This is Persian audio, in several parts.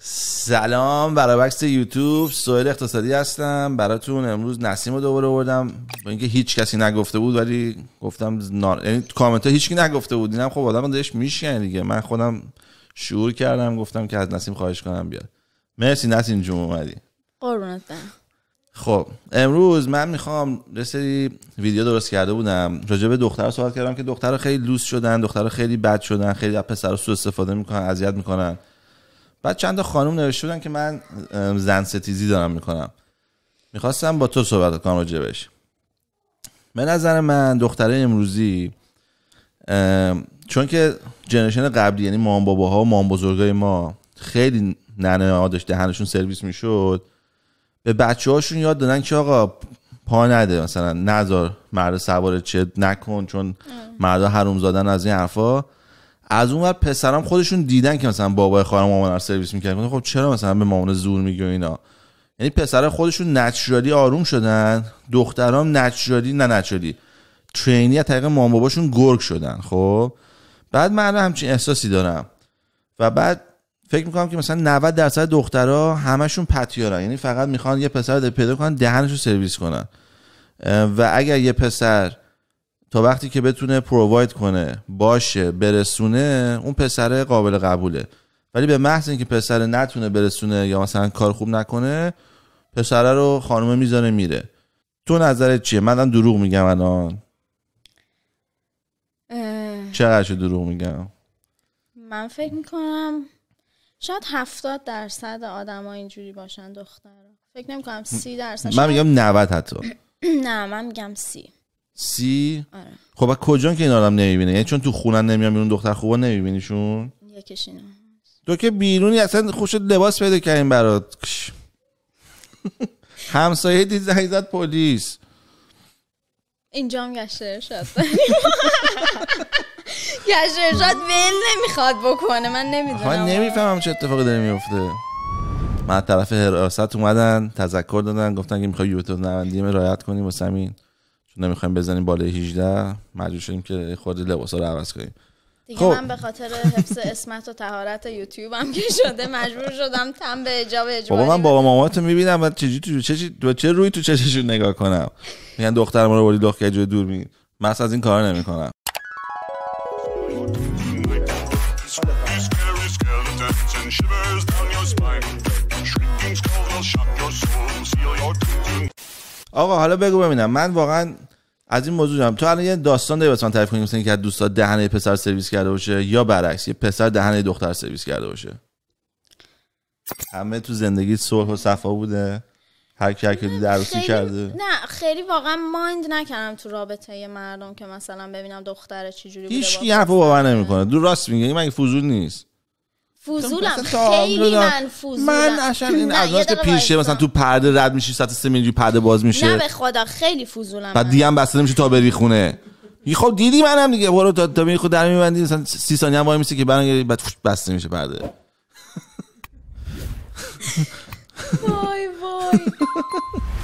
سلام برابکس یوتیوب سوئیل اقتصادی هستم براتون امروز نسیم رو دوباره آوردم با اینکه هیچ کسی نگفته بود ولی گفتم نار... یعنی کامنت ها هیچکی نگفته بود اینم خب آدم داشت میشه دیگه من خودم شعور کردم گفتم که از نسیم خواهش کنم بیاد مرسی نسیم جمعه اومدی قربونت خب امروز من میخوام یه ویدیو درست کرده بودم راجع به دختر صحبت کردم که دخترها خیلی لوس شدن دخترها خیلی بد شدن خیلی از پسرها سوء استفاده میکنن اذیت میکنن بعد چند تا خانم نوشته بودن که من زن ستیزی دارم میکنم میخواستم با تو صحبت کنم بهش به نظر من دختره امروزی چون که جنریشن قبلی یعنی مام باباها و مام بزرگای ما خیلی ننه داشته دهنشون سرویس میشد به بچه هاشون یاد دادن که آقا پا نده مثلا نذار مرد سوار چه نکن چون مردا حروم زادن از این حرفا از اون ور پسرم خودشون دیدن که مثلا بابای خواهرم رو سرویس میکرد خب چرا مثلا به مامان زور میگه اینا یعنی پسر خودشون نچرالی آروم شدن دخترام نچرالی نه نچرالی ترینی از طریق مام باباشون گرگ شدن خب بعد من همچین احساسی دارم و بعد فکر میکنم که مثلا 90 درصد دخترها همشون پتیارن یعنی فقط میخوان یه پسر پیدا کنن دهنشو سرویس کنن و اگر یه پسر تا وقتی که بتونه پروواید کنه باشه برسونه اون پسر قابل قبوله ولی به محض اینکه پسر نتونه برسونه یا مثلا کار خوب نکنه پسره رو خانومه میذاره میره تو نظرت چیه منم دروغ میگم الان اه... چقدر دروغ میگم من فکر میکنم شاید هفتاد درصد ها اینجوری باشن دختر فکر نمیکنم سی درصد من میگم نوت حتی نه من میگم سی سی آره. خب کجا که این آدم نمیبینه یعنی چون تو خونه نمیام بیرون دختر خوبا نمیبینیشون یکیش تو که بیرونی اصلا خوش لباس پیدا کردیم برات همسایه دید زد پلیس اینجا هم گشته نمیخواد بکنه من نمیدونم نمیفهمم چه اتفاقی داره میفته من طرف حراست اومدن تذکر دادن گفتن که میخوای یوتیوب نوندیم رایت کنیم و سمین نمیخوایم بزنیم بالای 18 مجبور شدیم که خود لباسا رو عوض کنیم دیگه خب. من به خاطر حفظ اسمت و تهارت یوتیوب هم که شده مجبور شدم تم به اجاب اجباری بابا من بابا مامات میبینم و چه تو چه تو چه روی تو چششون نگاه کنم میگن دختر ما رو بردی لخ کرد دور می من از این کار کنم آقا حالا بگو ببینم من واقعا از این موضوع هم تو الان یه داستان داری واسه من تعریف کنی مثلا که دوستا دهنه پسر سرویس کرده باشه یا برعکس یه پسر دهنه دختر سرویس کرده باشه همه تو زندگی صلح و صفا بوده هر کی هر دیده کرده نه خیلی واقعا مایند نکردم تو رابطه مردم که مثلا ببینم دختره چه جوری بوده هیچ کی حرفو باور نمیکنه دو راست میگه این مگه فضول نیست فوزولم خیلی من فوزولم من اصلا این از که پیشه مثلا تو پرده رد میشی ساعت 3 میلی پرده باز میشه نه به خدا خیلی فوزولم بعد دیگه هم بسته میشه تا بری خونه خب دیدی منم دیگه برو تا تا خود در میبندی مثلا 30 ثانیه هم وای میسی که برام بعد بسته میشه پرده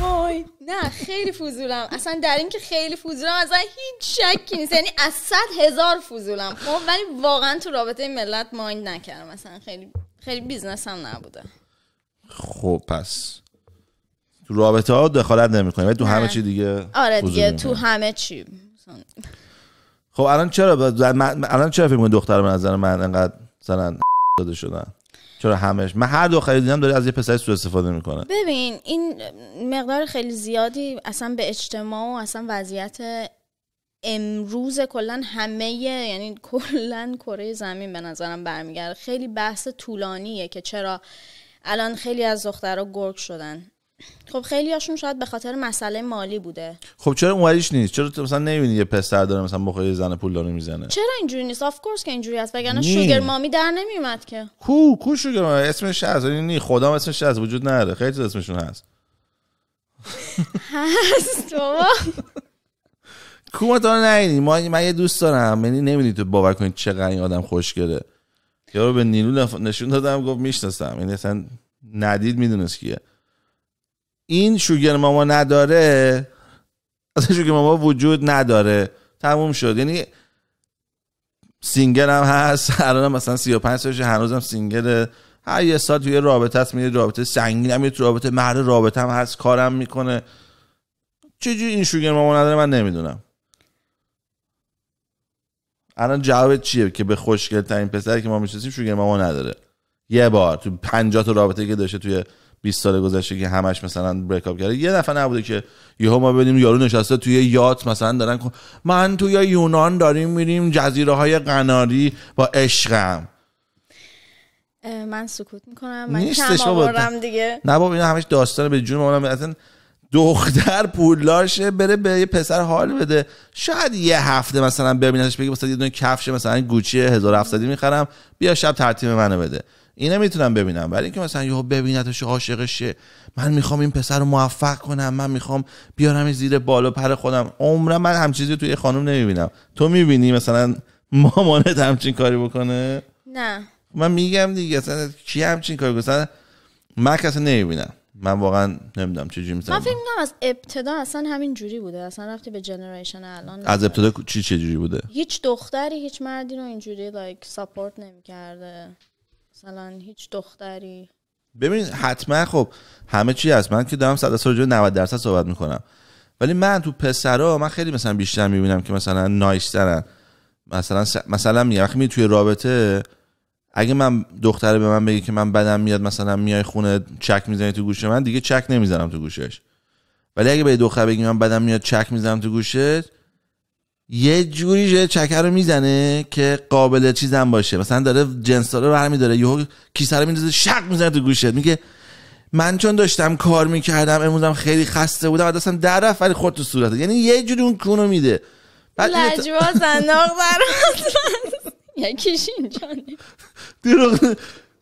وای نه خیلی فوزولم اصلا در این که خیلی فوزولم اصلا هیچ شکی نیست یعنی از صد هزار فوزولم خب ولی واقعا تو رابطه ملت مایند نکردم اصلا خیلی خیلی بیزنس هم نبوده خب پس تو رابطه ها دخالت نمی ولی تو همه چی دیگه آره دیگه تو همه چی خب الان چرا الان چرا فکر دختر به نظر من انقدر مثلا داده شدن چرا همش من هر دو دیدم داره از یه پسر سو استفاده میکنه ببین این مقدار خیلی زیادی اصلا به اجتماع و اصلا وضعیت امروز کلا همه یعنی کلا کره زمین به نظرم برمیگرده خیلی بحث طولانیه که چرا الان خیلی از دخترها گرگ شدن خب خیلی هاشون شاید به خاطر مسئله مالی بوده خب چرا اونوریش نیست چرا مثلا نمیبینی یه پسر داره مثلا بخواد زن پول داره میزنه چرا اینجوری نیست اف کورس که اینجوری است وگرنه شوگر مامی در نمیومد که کو کو شوگر مامی اسمش از نی خدا اسمش از وجود نداره خیلی اسمشون هست هست بابا کو تو ما من یه دوست دارم یعنی نمیدونی تو باور کنی چقدر این آدم خوشگله یارو به نیلو نشون دادم گفت میشناسم یعنی اصلا ندید میدونست کیه این شوگر ماما نداره اصلا شوگر ماما وجود نداره تموم شد یعنی سینگل هم هست الان مثلا 35 سالشه هنوزم سینگل هر یه سال توی رابطه هست میده رابطه سنگین هم یه رابطه مرد رابطه هم هست کارم میکنه چجوری این شوگر ماما نداره من نمیدونم الان جواب چیه که به خوشگل ترین پسر که ما میشناسیم شوگر ماما نداره یه بار تو 50 تا رابطه که داشته توی 20 سال گذشته که همش مثلا بریک اپ کرده یه دفعه نبوده که یهو ما ببینیم یارو نشسته توی یات مثلا دارن من توی یونان داریم میریم جزیره های قناری با عشقم من سکوت میکنم من نیستش کم آوردم دیگه نه بابا اینا همش داستانه به جون مامانم مثلا دختر پولاشه بره به یه پسر حال بده شاید یه هفته مثلا ببینتش بگی مثلا یه دونه کفش مثلا گوچی 1700 میخرم بیا شب ترتیب منو بده اینه میتونم ببینم ولی اینکه مثلا یهو ببینتش شه من میخوام این پسر رو موفق کنم من میخوام بیارم زیر بالا پر خودم عمرم من همچیزی توی خانم نمیبینم تو میبینی مثلا مامانت همچین کاری بکنه نه من میگم دیگه اصلا کی همچین کاری مثلا من کسی نمیبینم من واقعا نمیدونم چه جوری من فکر میکنم از ابتدا اصلا همین جوری بوده اصلا رفتی به جنریشن الان از ابتدا چی چه جوری بوده هیچ دختری هیچ مردی رو اینجوری لایک ساپورت نمیکرده مثلا هیچ دختری ببین حتما خب همه چی هست من که دارم صد سال جو 90 درصد صحبت میکنم ولی من تو پسرا من خیلی مثلا بیشتر میبینم که مثلا نایسترن مثلا مثلا میگم وقتی توی رابطه اگه من دختره به من بگه که من بدم میاد مثلا میای خونه چک میزنی تو گوشه من دیگه چک نمیزنم تو گوشش ولی اگه به دختر بگی من بدم میاد چک میزنم تو گوشش. یه جوری جای چکر رو میزنه که قابل چیزم باشه مثلا داره جنس رو برمی داره یهو کیسه رو میندازه شق میزنه تو گوشت میگه من چون داشتم کار میکردم امروزم خیلی خسته بودم و اصلا در رفت ولی خود تو صورته یعنی یه جوری اون کونو میده بعد زنداغ صندوق یکیش اینجا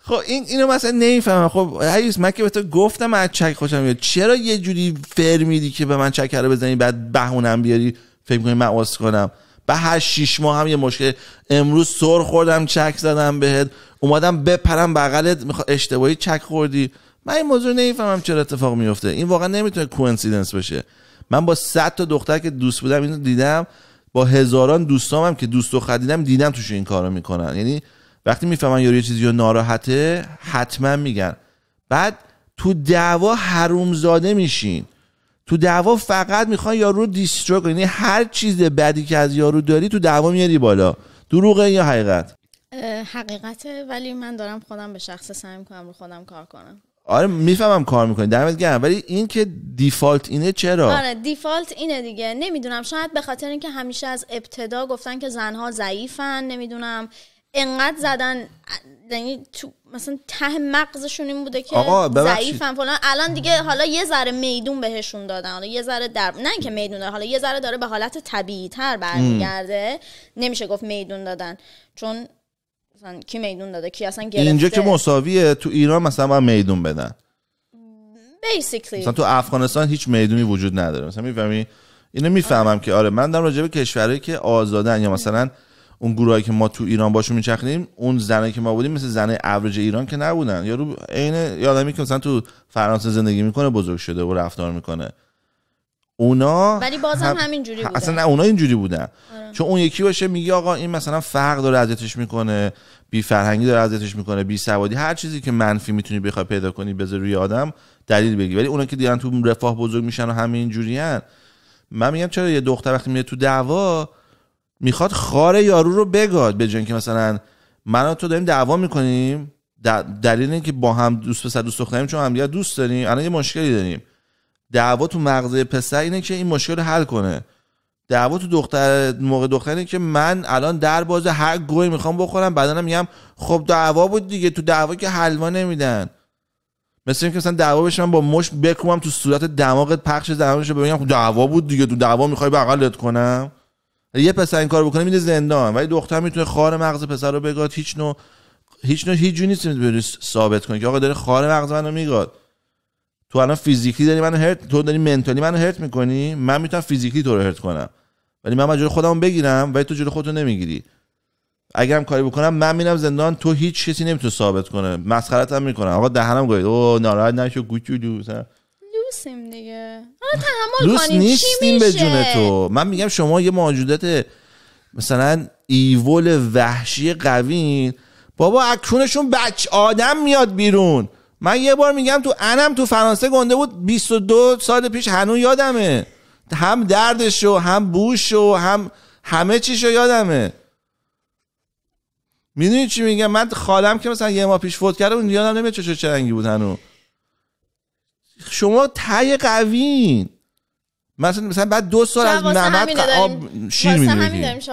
خب این اینو مثلا نمیفهمم خب هیوس من که به تو گفتم از چک خوشم میاد چرا یه جوری فر میدی که به من چکر رو بزنی بعد بهونم بیاری فکر میکنی من واسه کنم به هر شیش ماه هم یه مشکل امروز سر خوردم چک زدم بهت اومدم بپرم بغلت میخوا اشتباهی چک خوردی من این موضوع نمیفهمم چرا اتفاق میفته این واقعا نمیتونه کوئنسیدنس باشه. من با 100 تا دختر که دوست بودم اینو دیدم با هزاران دوستام هم که دوست دختر دیدم دیدم توش این کارو میکنن یعنی وقتی میفهمن یه چیزی ناراحته حتما میگن بعد تو دعوا حرومزاده میشین تو دعوا فقط میخوان یارو رو دیسترو کنی یعنی هر چیز بدی که از یارو داری تو دعوا میاری بالا دروغه یا حقیقت حقیقته ولی من دارم خودم به شخص سعی میکنم رو خودم کار کنم آره میفهمم کار میکنی دمت گرم ولی این که دیفالت اینه چرا آره دیفالت اینه دیگه نمیدونم شاید به خاطر اینکه همیشه از ابتدا گفتن که زنها ضعیفن نمیدونم انقدر زدن یعنی تو مثلا ته مغزشون این بوده که ضعیفم فلان الان دیگه حالا یه ذره میدون بهشون دادن حالا یه ذره در نه که میدون داره. حالا یه ذره داره به حالت طبیعی تر برمیگرده نمیشه گفت میدون دادن چون مثلا کی میدون داده کی اصلا گرفته اینجا که مساویه تو ایران مثلا باید میدون بدن مثلا تو افغانستان هیچ میدونی وجود نداره مثلا میفهمی اینو میفهمم آره. که آره من دارم راجع به کشورهایی که آزادن یا مثلا اون گروهی که ما تو ایران باشون میچرخیدیم اون زنایی که ما بودیم مثل زنه اوریج ایران که نبودن یارو عین یادمی که مثلا تو فرانسه زندگی میکنه بزرگ شده و رفتار میکنه اونا ولی بازم هم... بودن اصلا نه اونا اینجوری بودن آره. چون اون یکی باشه میگه آقا این مثلا فرق داره اذیتش میکنه بی فرهنگی داره اذیتش میکنه بی سوادی هر چیزی که منفی میتونی بخوای پیدا کنی بذار روی آدم دلیل بگی ولی اونا که دیگه تو رفاه بزرگ میشن و من میگم چرا یه دختر وقتی میره تو دعوا میخواد خار یارو رو بگاد به جنگ که مثلا من و تو داریم دعوا میکنیم دلیل اینه که با هم دوست پسر دوست دختریم چون هم دوست داریم الان یه مشکلی داریم دعوا تو مغزه پسر اینه که این مشکل رو حل کنه دعوا تو دختر موقع دختر اینه که من الان در باز هر گوی میخوام بخورم بعدا میگم خب دعوا بود دیگه تو دعوا که حلوا نمیدن مثل اینکه مثلا دعوا بشه من با مش بکوبم تو صورت دماغت پخش دماغش رو ببینم خب دعوا بود دیگه تو دعوا میخوای بغلت کنم یه پسر این کار بکنه میده زندان ولی دختر میتونه خار مغز پسر رو بگاد هیچ نوع هیچ نوع هیچ نیست نیست ثابت کنی که آقا داره خار مغز منو میگاد تو الان فیزیکی داری منو هرت تو داری منتالی منو هرت میکنی من میتونم فیزیکی تو رو هرت کنم ولی من مجبور خودم بگیرم ولی تو جلو خودتو نمیگیری هم کاری بکنم من میرم زندان تو هیچ چیزی نمیتونه ثابت کنه مسخرتم میکنم آقا دهنم گوید او ناراحت نشو نیستیم دیگه نیستیم به جون تو من میگم شما یه موجودت مثلا ایول وحشی قوین بابا اکرونشون بچ آدم میاد بیرون من یه بار میگم تو انم تو فرانسه گنده بود 22 سال پیش هنوز یادمه هم دردشو هم بوشو هم همه چیشو یادمه میدونی چی میگم من خالم که مثلا یه ماه پیش فوت کرده اون یادم نمیاد چه چه رنگی بود هنوز شما تای قوین مثلا مثلا بعد دو سال از نمد آب شیر می همین داریم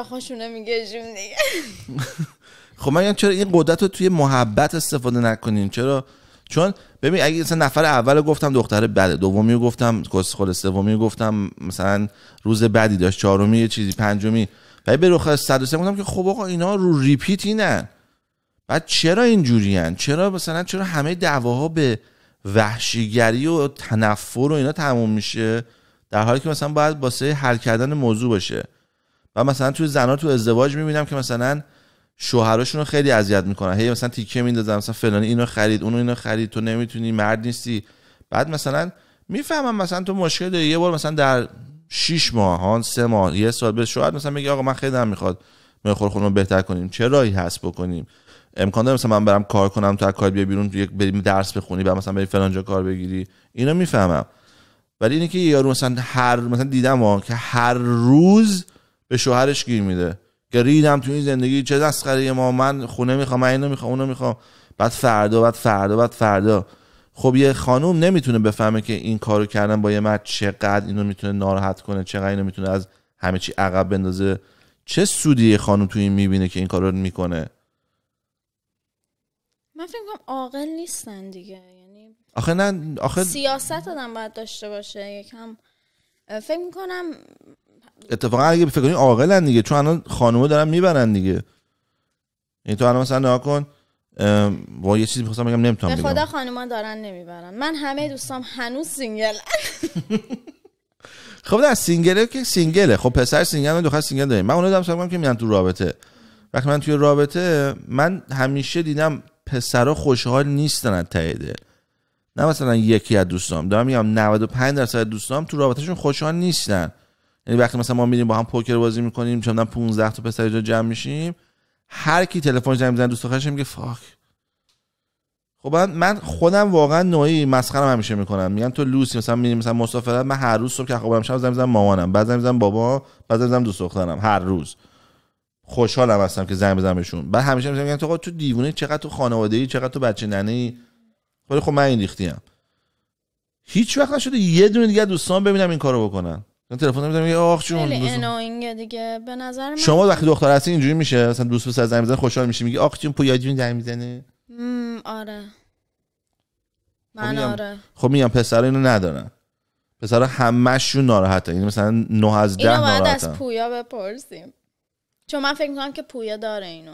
خب من یعنی چرا این قدرت رو توی محبت استفاده نکنیم چرا چون ببین اگه مثلا نفر اول گفتم دختر بده دومی رو گفتم کسخل سومی گفتم مثلا روز بعدی داشت چهارمی یه چیزی پنجمی ولی به رخ 103 گفتم که خب آقا اینا رو ریپیت اینن بعد چرا اینجوریان چرا مثلا چرا همه دعواها به وحشیگری و تنفر و اینا تموم میشه در حالی که مثلا باید باسه حل کردن موضوع باشه و مثلا توی زنها تو ازدواج میبینم که مثلا شوهراشون رو خیلی اذیت میکنن هی مثلا تیکه میندازن مثلا فلانی اینو خرید اونو اینو خرید تو نمیتونی مرد نیستی بعد مثلا میفهمم مثلا تو مشکل داری یه بار مثلا در 6 ماه ها سه ماه یه سال به شوهر مثلا میگه آقا من خیلی دلم میخواد میخور خونه بهتر کنیم چه راهی هست بکنیم امکان داره مثلا من برم کار کنم تو کار بیا بیرون بریم درس بخونی بعد مثلا بری جا کار بگیری اینو میفهمم ولی اینه که یارو مثلا هر مثلا دیدم ها که هر روز به شوهرش گیر میده که ریدم تو این زندگی چه دستخری ما من خونه میخوام من اینو میخوام اونو میخوام بعد فردا بعد فردا بعد فردا خب یه خانوم نمیتونه بفهمه که این کارو کردن با یه مرد چقدر اینو میتونه ناراحت کنه چقدر اینو میتونه از همه چی عقب بندازه چه سودی خانوم تو این میبینه که این کارو میکنه من فکر کنم عاقل نیستن دیگه یعنی آخه نه آخه سیاست آدم باید داشته باشه یکم فکر میکنم اتفاقا اگه فکر کنی عاقلن دیگه چون الان خانومه دارن میبرن دیگه این یعنی تو الان مثلا نگاه کن با یه چیزی میخواستم بگم نمیتونم به خدا خانوما دارن نمیبرن من همه دوستام هنوز سینگل خب نه سینگله که سینگله خب پسر سینگل و دختر سینگل داریم من اونو دارم که میان تو رابطه وقتی من توی رابطه من همیشه دیدم پسرا خوشحال نیستن از ته دل نه مثلا یکی از دوستام دارم میگم 95 درصد دوستام تو رابطهشون خوشحال نیستن یعنی وقتی مثلا ما میریم با هم پوکر بازی میکنیم چون 15 تا پسر اینجا جمع میشیم هر کی تلفن زنگ میزنه دوست آخرش میگه فاک خب من خودم واقعا نوعی مسخرم همیشه میکنم میگن تو لوسی مثلا میریم مثلا مسافرت من هر روز صبح که خوابم شب زنگ میزنم مامانم بعد زنگ میزنم بابا بعد زنگ میزنم دوست دخترم هر روز خوشحالم هستم که زنگ بزنم بهشون بعد همیشه میگم تو تو دیوونه چقدر تو خانواده ای چقدر تو بچه ننه ای ولی خب من این ریختیام هیچ وقت نشده یه دونه دیگه دوستان ببینم این کارو بکنن من تلفن میزنم میگه آخ چون دیگه به نظر من شما وقتی دختر هستی اینجوری میشه مثلا دوست پسر زنگ میزنه خوشحال میشه میگه آخ چون جون زنگ میزنه آره خب من آره خب میگم پسرا اینو ندارن پسرا همشون ناراحتن یعنی مثلا 9 از 10 ناراحتن اینو بعد از پویا بپرسیم چون من فکر میکنم که پویا داره اینو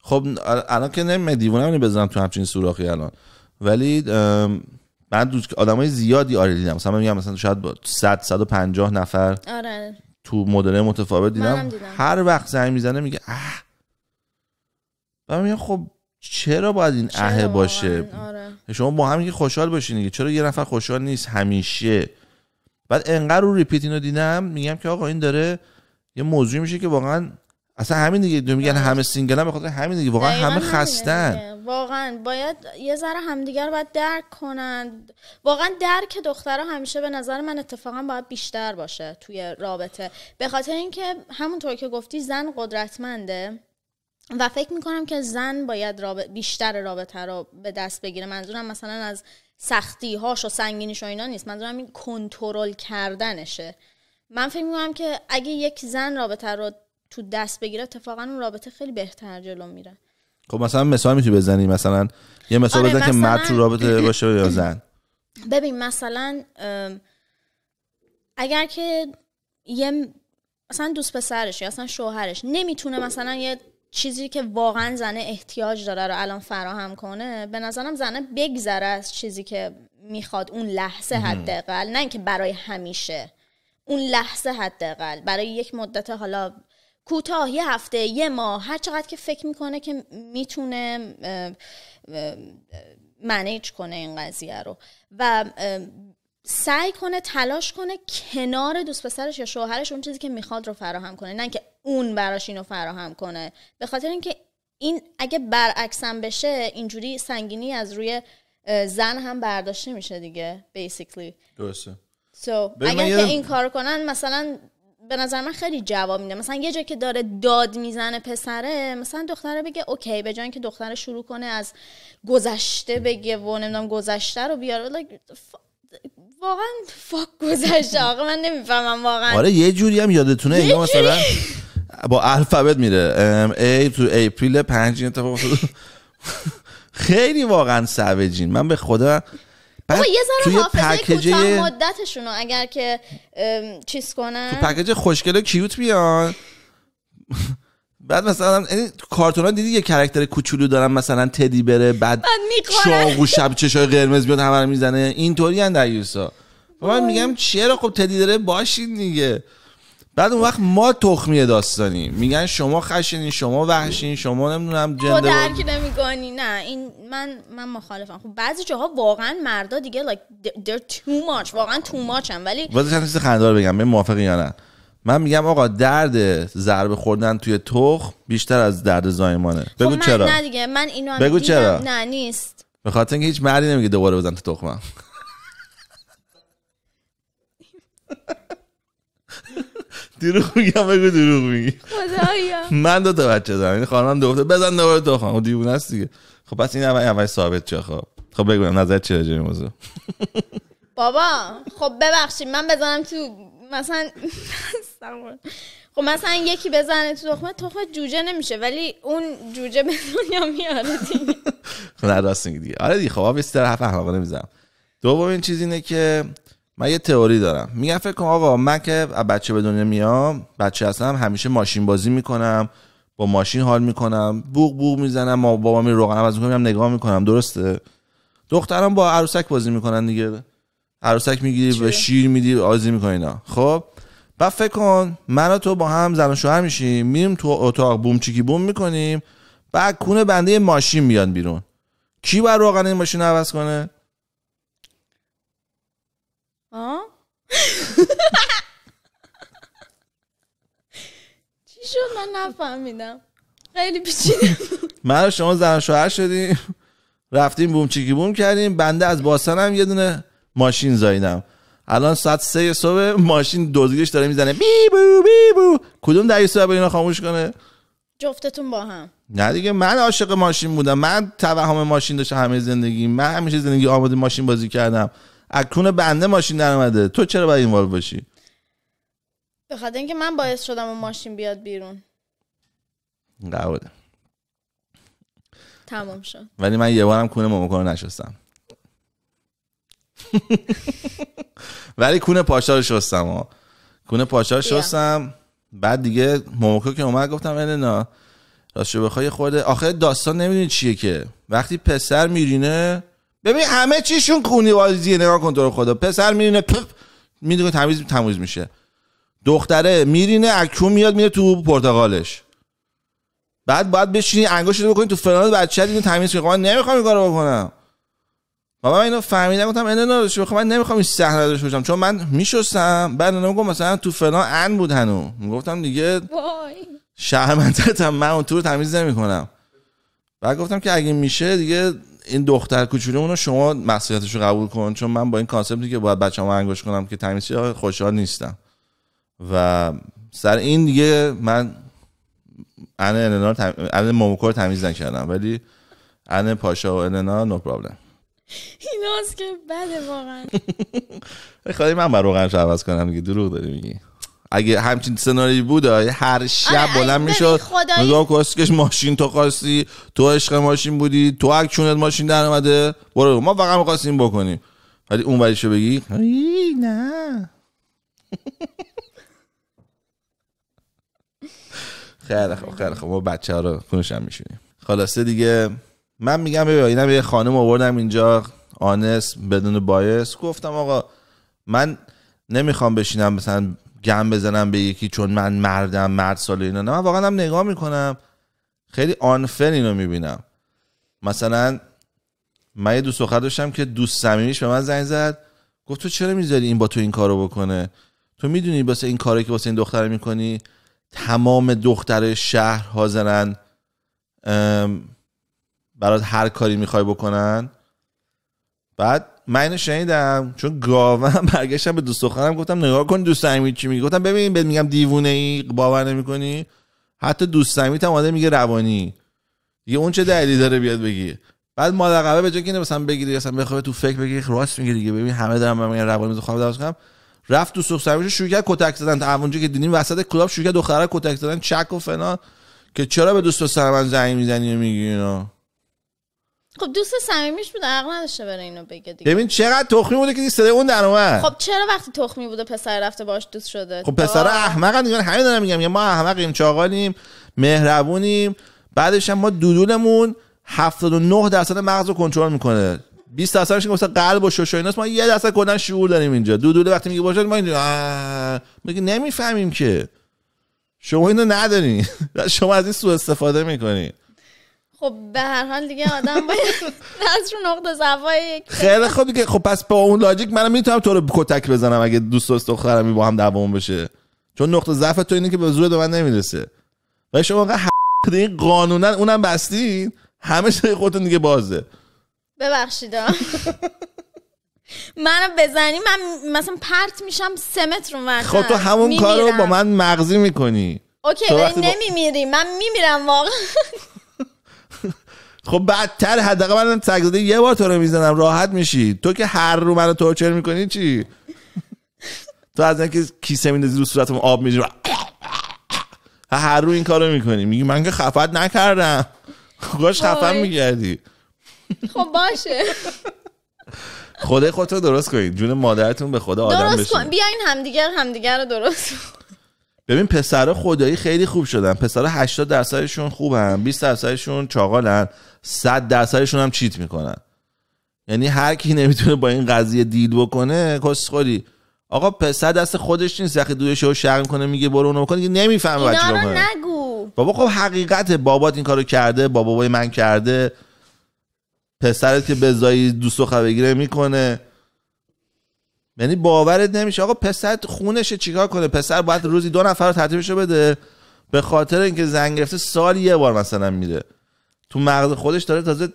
خب الان که نمی دیوونه بزنم تو همچین سوراخی الان ولی من دوست آدمای زیادی آره دیدم مثلا میگم مثلا شاید 100 150 نفر آره تو مدل متفاوت دیدم. دیدم. هر وقت زنگ میزنه میگه اه و میگم خب چرا باید این اه باشه آره. شما با هم خوشحال باشین چرا یه نفر خوشحال نیست همیشه بعد انقدر رو ریپیت اینو دیدم میگم که آقا این داره یه موضوعی میشه که واقعا اصلا همین دیگه میگن آره. همه سینگل به بخاطر همین دیگه واقعا همه خستن واقعا باید یه ذره همدیگه رو باید درک کنن واقعا درک دخترها همیشه به نظر من اتفاقا باید بیشتر باشه توی رابطه به خاطر اینکه همونطور که گفتی زن قدرتمنده و فکر میکنم که زن باید بیشتر رابطه رو به دست بگیره منظورم مثلا از سختی هاش و سنگینیش و اینا نیست منظورم این کنترل کردنشه من فکر میکنم که اگه یک زن رابطه رو تو دست بگیره اتفاقا اون رابطه خیلی بهتر جلو میره خب مثلا مثال میتونی بزنی مثلا یه مثال آره، بزن که مرد تو رابطه باشه یا زن ببین مثلا اگر که یه مثلا دوست پسرش یا اصلا شوهرش نمیتونه مثلا یه چیزی که واقعا زنه احتیاج داره رو الان فراهم کنه به نظرم زنه بگذره از چیزی که میخواد اون لحظه حداقل نه اینکه برای همیشه اون لحظه حداقل برای یک مدت حالا کوتاه یه هفته یه ماه هر چقدر که فکر میکنه که میتونه منیج کنه این قضیه رو و سعی کنه تلاش کنه کنار دوست پسرش یا شوهرش اون چیزی که میخواد رو فراهم کنه نه که اون براش اینو فراهم کنه به خاطر اینکه این اگه برعکسم بشه اینجوری سنگینی از روی زن هم برداشته میشه دیگه بیسیکلی درسته so, اگر که این کار کنن مثلا به نظر من خیلی جواب میده مثلا یه جا که داره داد میزنه پسره مثلا دختره بگه اوکی به جای که دختره شروع کنه از گذشته بگه و نمیدونم گذشته رو بیاره واقعا فاک گذشته آقا من نمیفهمم واقعا آره یه جوری هم یادتونه جوری... مثلا با الفبت میره ام ای تو اپریل پنج اتفاق خیلی واقعا سوجین من به خدا بعد یه ذره حافظه مدتشون اگر که چیز کنن تو پکیج خوشگل و کیوت بیان بعد مثلا یعنی کارتون ها دیدی یه کرکتر کوچولو دارن مثلا تدی بره بعد شاقو شب چشای قرمز بیاد همه میزنه اینطوری هم در یوسا من میگم چرا خب تدی داره باشین دیگه بعد اون وقت ما تخمی داستانی میگن شما خشنین شما وحشین شما نمیدونم جنده تو درک نمیکنی نه این من من مخالفم خب بعضی جاها واقعا مردا دیگه like they're too much واقعا too much هم ولی واسه چند چیز خنده‌دار بگم من موافقی یا نه من میگم آقا درد ضربه خوردن توی تخ بیشتر از درد زایمانه خب بگو چرا نه دیگه من اینو بگو چرا نه نیست به خاطر اینکه هیچ مردی نمیگه دوباره بزن تو تخمم دروغ میگم بگو دروغ میگی من دو تا بچه دارم این خانم گفته بزن دوباره تو خانم دیوونه است دیگه خب پس این اول اول ثابت چه خب خب بگو نظر چه راجع موضوع بابا خب ببخشید من بزنم تو مثلا خب مثلا یکی بزنه تو تخمه تخمه جوجه نمیشه ولی اون جوجه به دنیا میاره دیگه نه راست میگی دیگه آره دیگه خب بس طرف احمقانه دومین چیز اینه که من یه تئوری دارم میگم فکر کنم آقا من که بچه به دنیا میام بچه هستم همیشه ماشین بازی میکنم با ماشین حال میکنم بوق بوق میزنم ما بابا می روغن از میکنم نگاه میکنم درسته دخترم با عروسک بازی میکنن دیگه عروسک میگیری به شیر میدی آزی میکنی اینا خب بعد فکر کن من تو با هم زن و شوهر میشیم میریم تو اتاق بوم چیکی بوم میکنیم بعد کونه بنده ماشین میاد بیرون کی بر روغن این ماشین عوض کنه چی شد من خیلی پیچیده من و شما زن شوهر شدیم رفتیم بوم چیکی بوم کردیم بنده از هم یه دونه ماشین زاییدم الان ساعت سه صبح ماشین دوزگیش داره میزنه بی بو بی بو کدوم دریسو باید خاموش کنه جفتتون با هم نه دیگه من عاشق ماشین بودم من توهم ماشین داشت همه زندگی من همیشه زندگی آماده ماشین بازی کردم اکنون بنده ماشین در اومده تو چرا باید اینوالو باشی به خاطر اینکه من باعث شدم اون ماشین بیاد بیرون قبوله تمام شد ولی من یه بارم کونه کنه نشستم ولی کونه پاشا رو شستم کونه پاشا رو شستم بعد دیگه موموکو که اومد گفتم النا راست شو بخوای خورده آخه داستان نمیدونی چیه که وقتی پسر میرینه ببین همه چیشون خونی بازیه نگاه کن رو خدا پسر میرینه پپ میدونه تمیز تمیز میشه دختره میرینه اکو میاد میره تو پرتغالش بعد باید بشینی انگشت رو بکنی تو فلان بچه اینو تمیز کنی خب من نمیخوام این کارو بکنم بابا من اینو فهمیدم گفتم اینا خب من نمیخوام این صحنه داشته باشم چون من میشستم بعد اونم گفت مثلا تو فلان ان بود هنو میگفتم دیگه شهر من اون تو رو تمیز نمیکنم بعد گفتم که اگه میشه دیگه این دختر کوچولو اونو شما مسئولیتش رو قبول کن چون من با این کانسپتی که باید بچه‌مو انگوش کنم که تمیز خوشحال نیستم و سر این دیگه من ان النا ان تمیز نکردم ولی ان پاشا و النا نو پرابلم ایناست که بده واقعا خواهی من بر روغنش عوض کنم دیگه دروغ داری میگی اگه همچین سناریو بود هر آره، شب بلند میشد نگاه که ماشین تو خواستی تو عشق ماشین بودی تو چونت ماشین در اومده برو ما فقط میخواستیم بکنیم ولی اون وریشو بگی نه خیلی خب خیلی خب ما بچه ها رو کنش میشونیم خلاصه دیگه من میگم ببین اینم یه خانم آوردم اینجا آنس بدون بایس گفتم آقا من نمیخوام بشینم مثلا گم بزنم به یکی چون من مردم مرد سال اینا نه من واقعا هم نگاه میکنم خیلی آنفر اینو میبینم مثلا من یه دوست دختر داشتم که دوست صمیمیش به من زنگ زد گفت تو چرا میذاری این با تو این کارو بکنه تو میدونی واسه این کاری که واسه این دختر میکنی تمام دختر شهر حاضرن برات هر کاری میخوای بکنن بعد من اینو شنیدم چون گاوم برگشتم به دوست دخترم گفتم نگاه کن دوست صمیمی چی میگه گفتم ببین بهت میگم دیوونه ای باور نمیکنی حتی دوست صمیمیت هم آدم میگه روانی یه اون چه دلیلی داره بیاد بگی بعد مادر قبه به جای اینکه مثلا بگیری مثلا بخوای تو فکر بگی خب راست میگه دیگه ببین همه دارن من میگن روانی تو خواب درست کنم رفت دوست دخترش شروع کرد کتک زدن تا اونجا که دیدیم وسط کلاب شروع کرد دختره کتک زدن چک و فنا که چرا به دوست دختر من زنگ میزنی و میگی خب دوست صمیمیش بوده عقل نداشته بره اینو بگه دیگه ببین چقدر تخمی بوده که صدای اون در اومد خب چرا وقتی تخمی بوده پسر رفته باش دوست شده خب پسر احمقن دیگه همین دارم میگم یعنی ما احمقیم چاقالیم مهربونیم بعدش هم ما دودولمون 79 درصد مغز رو کنترل میکنه 20 درصدش که قلب و شش و ما یه درصد کلا شعور داریم اینجا دودوله وقتی میگه باشه ما اینجا نمیفهمیم که شما اینو ندارین شما از این سوء استفاده میکنین خب به هر حال دیگه آدم باید از رو نقطه زوای خیلی خوبی که خب پس با اون لاجیک منم میتونم تو رو کتک بزنم اگه دوست دوست خرمی با هم دوام بشه چون نقطه ضعف تو اینه که به زور به من نمیرسه و شما واقعا این قانونا اونم بستین همه چیز خودتون دیگه بازه ببخشید منو بزنی من مثلا پرت میشم سه متر اونور خب تو همون کارو با من مغزی میکنی اوکی ولی نمیمیری من میمیرم واقعا خب بدتر حداقل من سگزاده یه بار تو رو میزنم راحت میشی تو که هر رو منو تورچر میکنی چی تو از اینکه کیسه میندازی رو صورتم آب میجی هر رو این کارو میکنی میگی من که خفت نکردم خوش خفن میگردی خب باشه خود خودت درست کنید جون مادرتون به خدا آدم درست کن بیاین همدیگر همدیگر رو درست ببین پسرها خدایی خیلی خوب شدن پسرا 80 درصدشون خوبن 20 درصدشون چاقالن 100 درصدشون هم چیت میکنن یعنی هر کی نمیتونه با این قضیه دید بکنه خوری آقا پسر دست خودش نیست وقتی دوش رو شرم کنه میگه برو اونو بکنه نمیفهمه بچه رو نگو بابا خب حقیقته بابات این کارو کرده بابا من کرده پسرت که بزایی دوستو بگیره میکنه یعنی باورت نمیشه آقا پسر خونشه چیکار کنه پسر باید روزی دو نفر رو ترتیبش بده به خاطر اینکه زنگ گرفته سال یه بار مثلا میده تو مغز خودش داره تازه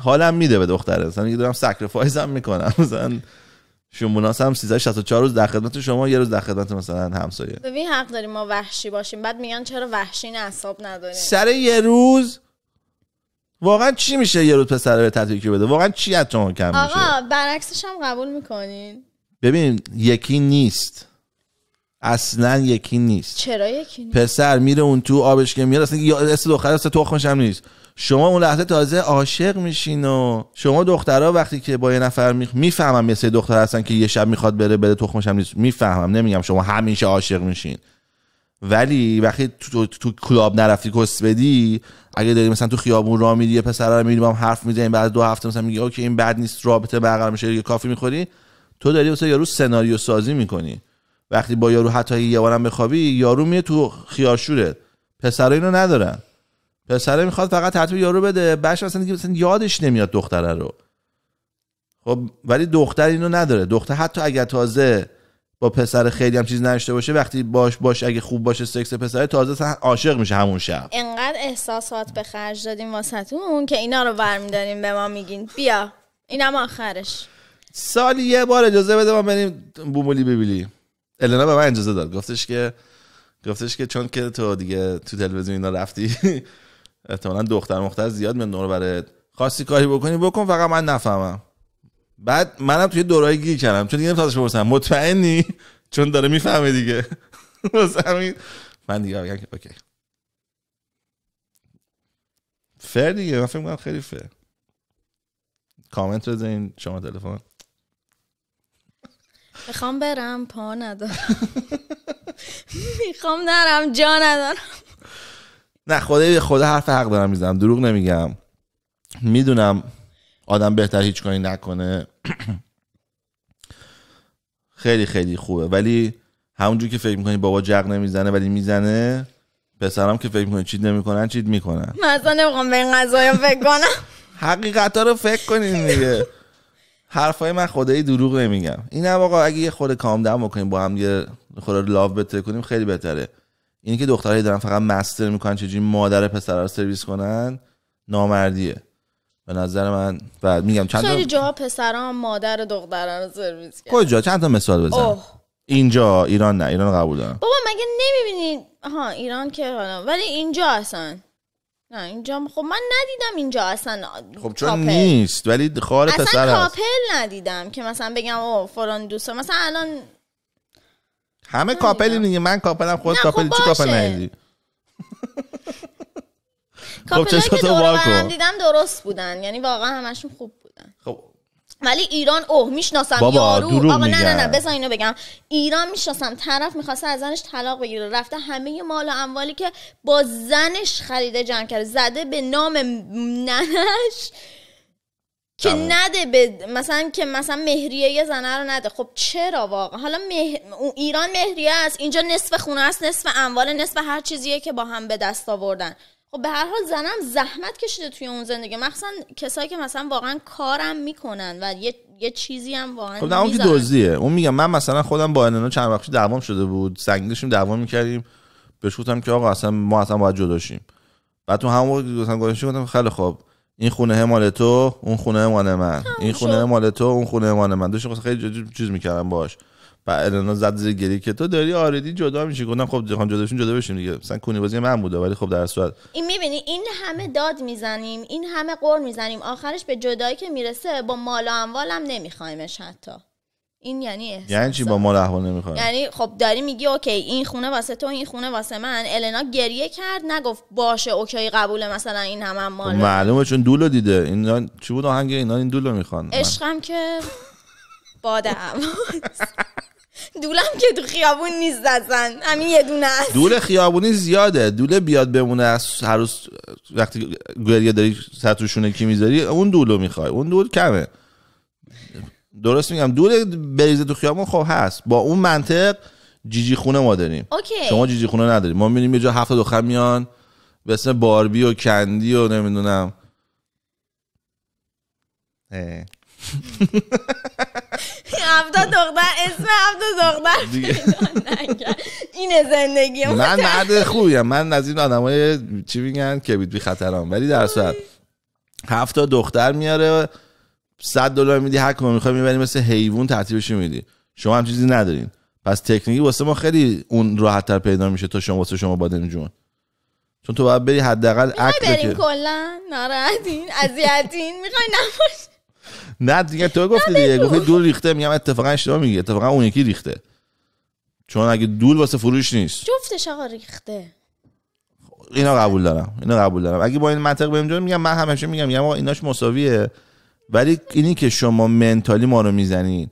حالم میده به دختره مثلا میگه دارم سکریفایز هم میکنم مثلا شموناس هم 364 روز در خدمت شما یه روز در خدمت مثلا همسایه ببین حق داریم ما وحشی باشیم بعد میگن چرا وحشی اعصاب نداریم سر یه روز واقعا چی میشه یه روز پسر به بده واقعا چی از شما کم میشه آقا برعکسش هم قبول میکنین ببین یکی نیست اصلا یکی نیست چرا یکی نیست پسر میره اون تو آبش که میاد اصلا یا اس دختر اصلا تخمش هم نیست شما اون لحظه تازه عاشق میشین و شما دخترها وقتی که با یه نفر می... میفهمم مثل دختر هستن که یه شب میخواد بره بره تخمش هم نیست میفهمم نمیگم شما همیشه عاشق میشین ولی وقتی تو, تو, کلاب نرفتی کس بدی اگه داری مثلا تو خیابون را میری یه پسر رو حرف میزنی بعد دو هفته مثلا میگه اوکی این بد نیست رابطه برقرار میشه یه کافی میخوری تو داری واسه یارو سناریو سازی میکنی وقتی با یارو حتی یه بارم بخوابی یارو میه تو خیاشوره پسرا اینو ندارن پسره میخواد فقط ترتیب یارو بده بش اصلا دیگه مثلا یادش نمیاد دختره رو خب ولی دختر اینو نداره دختر حتی اگه تازه با پسر خیلی هم چیز نشته باشه وقتی باش باش اگه خوب باشه سکس پسر تازه عاشق میشه همون شب انقدر احساسات به خرج دادیم اون که اینا رو برمیداریم به ما میگین بیا اینم آخرش سالی یه بار اجازه بده ما بریم بومولی ببیلی النا به من اجازه داد گفتش که گفتش که چون که تو دیگه تو تلویزیون اینا رفتی احتمالا دختر مختر زیاد من نور برات خاصی کاری بکنی بکن فقط من نفهمم بعد منم توی دورای گیر کردم چون دیگه نمیتونم بپرسم مطمئنی چون داره میفهمه دیگه همین من دیگه اوکی فر دیگه من خیلی فر کامنت شما تلفن میخوام برم پا ندارم میخوام نرم جا ندارم نه خدا خدا حرف حق دارم میزنم دروغ نمیگم میدونم آدم بهتر هیچ کاری نکنه خیلی خیلی خوبه ولی همونجور که فکر میکنی بابا جق نمیزنه ولی میزنه پسرم که فکر میکنه چید نمیکنن چید میکنن من اصلا نمیخوام به این قضایا فکر کنم حقیقتا رو فکر کنین دیگه حرفای من خدایی دروغ نمیگم این هم آقا اگه یه خود کام دم بکنیم با هم یه خود لاو بتر کنیم خیلی بهتره اینی که دخترهایی دارن فقط مستر میکنن چجوری مادر پسر رو سرویس کنن نامردیه به نظر من بعد میگم چند تا جا پسران مادر دختران رو سرویس کنن کجا چند تا مثال بزن اینجا ایران نه ایران قبول دارم بابا مگه نمیبینی ها ایران که حالا ولی اینجا اصلا نه اینجا خب من ندیدم اینجا اصلا خب چون نیست ولی خاله پسر اصلا کاپل ندیدم که مثلا بگم او فلان دوستا مثلا الان همه کاپلی میگه من کاپلم خود خب کاپلی چی کاپل ندیدی خب که دیدم درست بودن یعنی واقعا همشون خوب بود ولی ایران اوه میشناسم یارو آقا نه نه نه بزن اینو بگم ایران میشناسم طرف میخواسته از زنش طلاق بگیره رفته همه مال و اموالی که با زنش خریده جمع کرده زده به نام ننش که نده به مثلا که مثلا مهریه زنه رو نده خب چرا واقعا حالا ایران مهریه است اینجا نصف خونه است نصف اموال نصف هر چیزیه که با هم به دست آوردن خب به هر حال زنم زحمت کشیده توی اون زندگی مخصوصا کسایی که مثلا واقعا کارم میکنن و یه, یه چیزی هم واقعا خب نه اون که دوزیه اون میگم من مثلا خودم با اننا چند وقتی دوام شده بود داشتیم دوام میکردیم بهش گفتم که آقا اصلا ما اصلا باید شیم بعد تو همون گفتم گفتم خیلی خوب این خونه مال تو اون خونه مال من این خونه مال تو اون خونه مال من داشتم خیلی چیز میکردم باش و النا زد زیر گریه که تو داری آردی جدا میشی گفتم خب جهان جداشون جدا بشیم دیگه مثلا کونی بازی من بوده ولی خب در صورت این میبینی این همه داد میزنیم این همه قر میزنیم آخرش به جدایی که میرسه با مال و اموالم نمیخوایمش حتی این یعنی یعنی چی با مال احوال یعنی خب داری میگی اوکی این خونه واسه تو این خونه واسه من النا گریه کرد نگفت باشه اوکی قبول مثلا این هم, هم مال خب معلومه چون دولو دیده اینا چی بود آهنگ اینا این دولو میخوان عشقم که بادم دولم که تو خیابون نیست اصلا همین یه دونه است دول خیابونی زیاده دوله بیاد بمونه از هر روز وقتی گریه داری ساتوشونه کی میذاری اون دولو میخوای اون دول کمه درست میگم دول بریزه تو خیابون خب هست با اون منطق جیجی خونه ما داریم اوکی. شما جیجی خونه نداریم ما میبینیم یه جا هفت دو میان به اسم باربی و کندی و نمیدونم هفته دختر اسم هفته دختر اینه زندگی من مرد خوبیم من از این آدمای چی میگن بیت بی خطرام ولی در صورت آره. هفته دختر میاره 100 دلار میدی هر کمو میخوای میبری مثل حیوان ترتیبش میدی شما هم چیزی ندارین پس تکنیکی واسه ما خیلی اون راحت تر پیدا میشه تا شما واسه شما بادن جون چون تو باید بری حداقل عکس بریم کلا ناراحتین اذیتین میخوای نباشه نه دیگه تو گفتی دیگه گفتی دول ریخته میگم اتفاقا اشتباه میگی اتفاقا اون یکی ریخته چون اگه دول واسه فروش نیست جفتش آقا ریخته اینا قبول دارم اینا قبول دارم اگه با این منطق بریم جون میگم من همیشه میگم میگم آقا ایناش مساویه ولی اینی که شما منتالی ما رو میزنید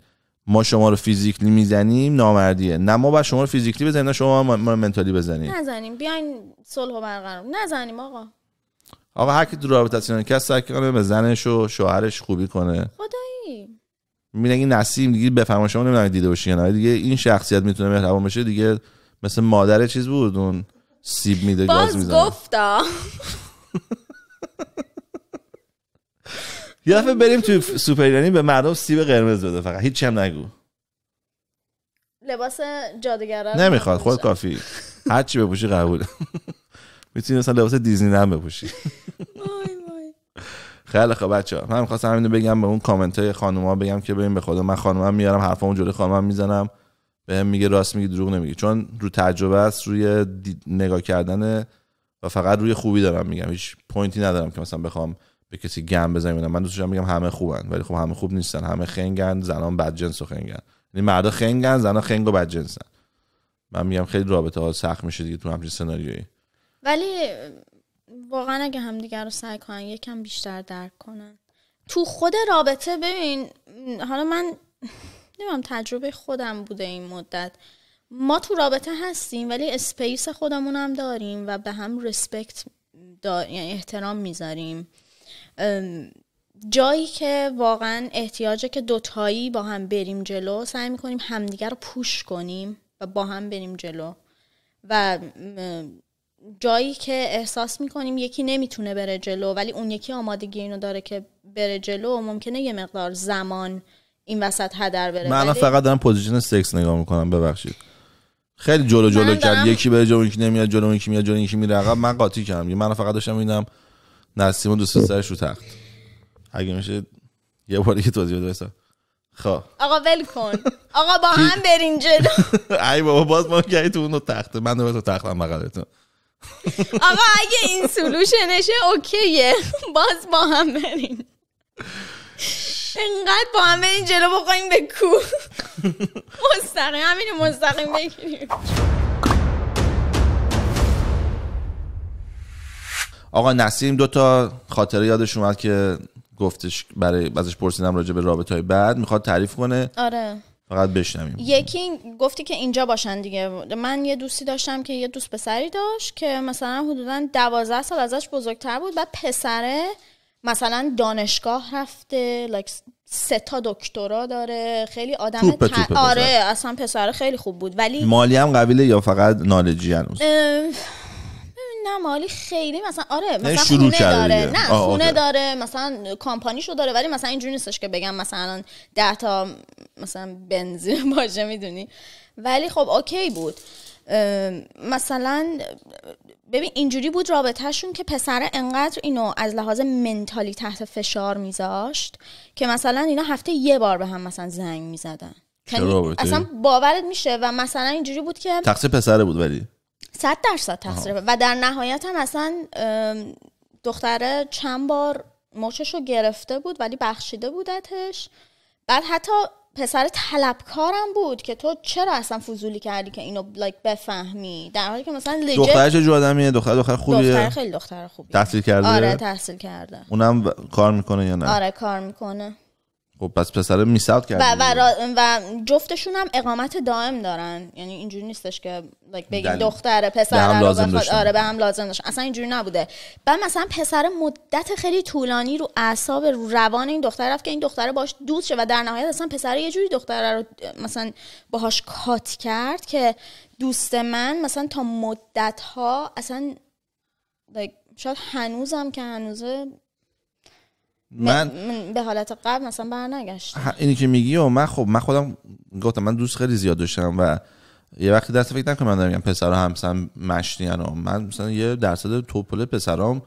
ما شما رو فیزیکلی میزنیم نامردیه نه ما بعد شما رو فیزیکلی بزنیم نه شما ما رو منتالی بزنیم نزنیم بیاین صلح و برقرار نزنیم آقا آقا هر کی تو رابطه سینا کس سعی کنه به زنش و شوهرش خوبی کنه خدایی میگه این نسیم دیگه بفهم شما نمیدونید دیده باشی نه دیگه این شخصیت میتونه مهربان بشه دیگه مثل مادر چیز بود اون سیب میده گاز میزنه باز گفتم یه دفعه بریم توی سوپر به مردم سیب قرمز بده فقط هیچ هم نگو لباس جادگره نمیخواد خود کافی هر چی بپوشی قبوله میتونی مثلا لباس دیزنی هم بپوشی خیلی خب بچه من میخواستم همینو بگم به اون کامنت های خانوما بگم که ببین به خدا من خانومم میارم اون جوری خانومم میزنم بهم میگه راست میگی دروغ نمیگی چون رو تجربه است روی نگاه کردن و فقط روی خوبی دارم میگم هیچ پوینتی ندارم که مثلا بخوام به کسی گم بزنم من دوست دارم میگم همه خوبن ولی خب همه خوب نیستن همه خنگن زنان بدجنس و خنگن یعنی مردا خنگن زنان خنگ و جنسن من میگم خیلی رابطه ها سخت میشه دیگه تو همچین سناریویی ولی واقعا اگه همدیگر رو سعی کنن یکم بیشتر درک کنن تو خود رابطه ببین حالا من نمیم تجربه خودم بوده این مدت ما تو رابطه هستیم ولی اسپیس خودمون هم داریم و به هم رسپکت یعنی احترام میذاریم جایی که واقعا احتیاجه که دوتایی با هم بریم جلو سعی میکنیم همدیگر رو پوش کنیم و با هم بریم جلو و جایی که احساس میکنیم یکی نمیتونه بره جلو ولی اون یکی آمادگی اینو داره که بره جلو ممکنه یه مقدار زمان این وسط هدر بره من فقط دارم پوزیشن سکس نگاه میکنم ببخشید خیلی جلو جلو کرد یکی بره جلو یکی نمیاد جلو یکی میاد جلو یکی میره عقب من قاطی کردم من فقط داشتم میدم نسیم دوست سرش رو تخت اگه میشه یه بار که توضیح بده خب آقا ول کن آقا با هم برین جلو ای بابا باز ما تو اون تخته من تو تختم بغلتون آقا اگه این سلوشنشه اوکیه باز با هم بریم انقدر با هم بریم جلو بخواییم به کو مستقیم همینو مستقیم بگیریم آقا نسیم دوتا تا خاطره یادش اومد که گفتش برای ازش پرسیدم راجع به رابطه های بعد میخواد تعریف کنه آره فقط بشنویم یکی گفتی که اینجا باشن دیگه من یه دوستی داشتم که یه دوست پسری داشت که مثلا حدودا دوازده سال ازش بزرگتر بود بعد پسره مثلا دانشگاه رفته لایک سه تا دکترا داره خیلی آدم توپه آره اصلا پسره خیلی خوب بود ولی مالی هم قبیله یا فقط نالجی هنوز نه مالی خیلی مثلا آره مثلا شروع خونه داره دیگه. نه خونه داره مثلا کامپانیشو داره ولی مثلا اینجوری نیستش که بگم مثلا 10 تا مثلا بنزین باشه میدونی ولی خب اوکی بود مثلا ببین اینجوری بود رابطهشون که پسر انقدر اینو از لحاظ منتالی تحت فشار میذاشت که مثلا اینا هفته یه بار به هم مثلا زنگ میزدن یعنی اصلا باورت میشه و مثلا اینجوری بود که تقصیر پسره بود ولی صد درصد تقصیر و در نهایت هم اصلا دختره چند بار مچش رو گرفته بود ولی بخشیده بودتش بعد حتی پسر طلبکارم بود که تو چرا اصلا فضولی کردی که اینو لایک بفهمی در حالی که مثلا دختر چه آدمیه دختر دختر خوبیه دختر خیلی دختر خوبیه تحصیل کرده آره تحصیل کرده اونم کار میکنه یا نه آره کار میکنه خب پس پسره کرد و, و, جفتشون هم اقامت دائم دارن یعنی اینجوری نیستش که بگیم دل... دختر پسر آره به هم لازم داشت اصلا اینجوری نبوده بعد مثلا پسر مدت خیلی طولانی رو اعصاب رو روان این دختر رفت که این دختره باش دوست شه و در نهایت اصلا پسر یه جوری دختره رو مثلا باهاش کات کرد که دوست من مثلا تا مدت ها اصلا شاید هنوزم که هنوزه من به حالت قبل مثلا برنگشت اینی که میگی و من خب من خودم گفتم من دوست خیلی زیاد داشتم و یه وقتی دست فکر نکنم من میگم پسر همسن مشنیان و من مثلا یه درصد توپل پسرام